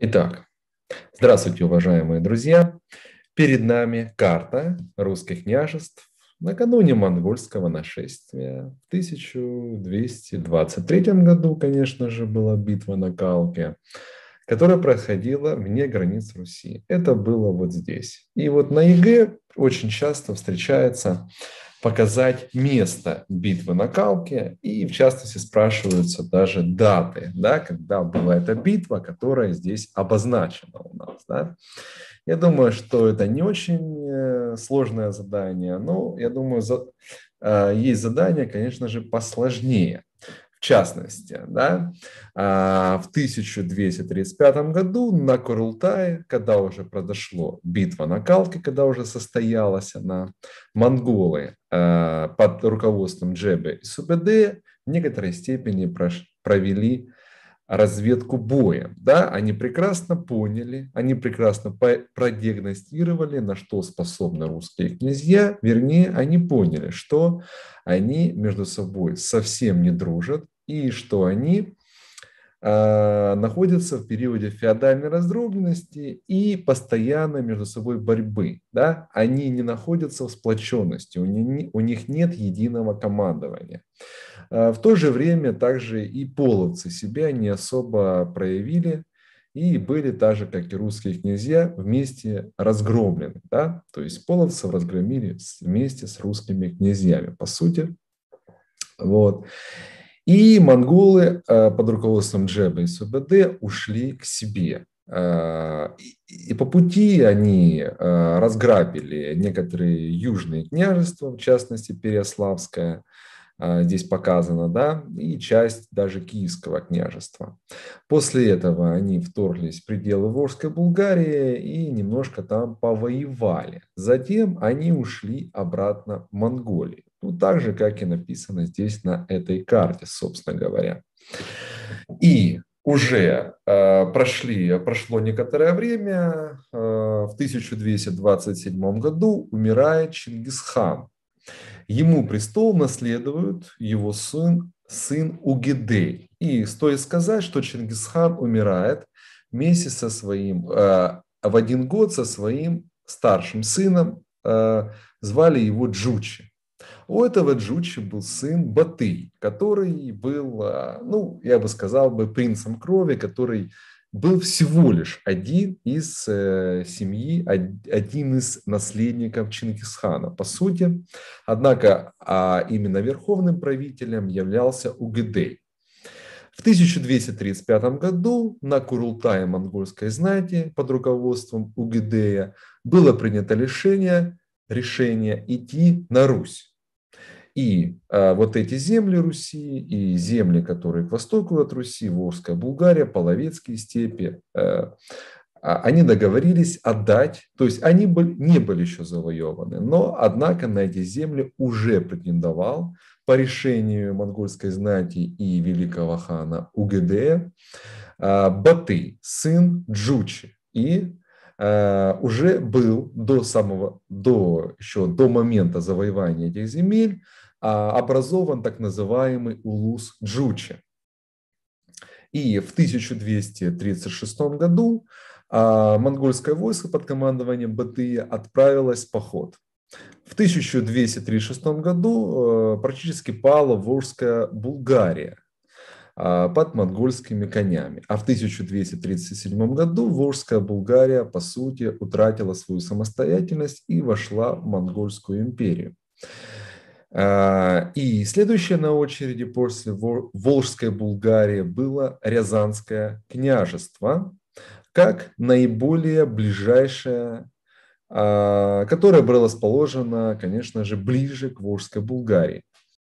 Итак, здравствуйте, уважаемые друзья. Перед нами карта русских княжеств накануне монгольского нашествия. В 1223 году, конечно же, была битва на Калке, которая проходила вне границ Руси. Это было вот здесь. И вот на ЕГЭ очень часто встречается показать место битвы на Калке, и в частности спрашиваются даже даты, да, когда была эта битва, которая здесь обозначена у нас. Да. Я думаю, что это не очень э, сложное задание, но я думаю, за, э, есть задания, конечно же, посложнее частности, да, а, в 1235 году на Курултае, когда уже произошла битва на Калке, когда уже состоялась она, монголы а, под руководством Джебе и Субеде в некоторой степени провели разведку боя. Да? Они прекрасно поняли, они прекрасно продиагностировали, на что способны русские князья. Вернее, они поняли, что они между собой совсем не дружат, и что они а, находятся в периоде феодальной раздробленности и постоянной между собой борьбы. Да? Они не находятся в сплоченности, у них, нет единого командования. А, в то же время также и половцы себя не особо проявили и были так же, как и русские князья, вместе разгромлены. Да? То есть половцев разгромили вместе с русскими князьями, по сути. Вот. И монголы э, под руководством Джеба и Субэде ушли к себе. Э, и по пути они э, разграбили некоторые южные княжества, в частности Переославское. здесь показано, да, и часть даже Киевского княжества. После этого они вторглись в пределы Волжской Булгарии и немножко там повоевали. Затем они ушли обратно в Монголию. Ну, так же, как и написано здесь на этой карте, собственно говоря. И уже э, прошли, прошло некоторое время, э, в 1227 году умирает Чингисхан. Ему престол наследует его сын, сын Угидей. И стоит сказать, что Чингисхан умирает вместе со своим, э, в один год со своим старшим сыном, э, звали его Джучи. У этого Джучи был сын Батый, который был, а, ну, я бы сказал бы, принцем крови, который был всего лишь один из э, семьи, один из наследников Чингисхана. По сути, однако а, именно верховным правителем являлся Угидей. В 1235 году на Курултае монгольской знати под руководством Угидея было принято решение, решение идти на Русь. И а, вот эти земли Руси, и земли, которые к востоку от Руси, Волжская Булгария, Половецкие степи, э, а, они договорились отдать, то есть они были, не были еще завоеваны, но, однако, на эти земли уже претендовал по решению монгольской знати и великого хана Угде а, Баты, сын Джучи, и уже был до самого, до, еще до момента завоевания этих земель а, образован так называемый улус Джучи. И в 1236 году а, монгольское войско под командованием Батыя отправилось в поход. В 1236 году а, практически пала Волжская Булгария под монгольскими конями. А в 1237 году Волжская Булгария, по сути, утратила свою самостоятельность и вошла в Монгольскую империю. А, и следующее на очереди после Волжской Булгарии было Рязанское княжество, как наиболее ближайшее, а, которое было расположено, конечно же, ближе к Волжской Булгарии.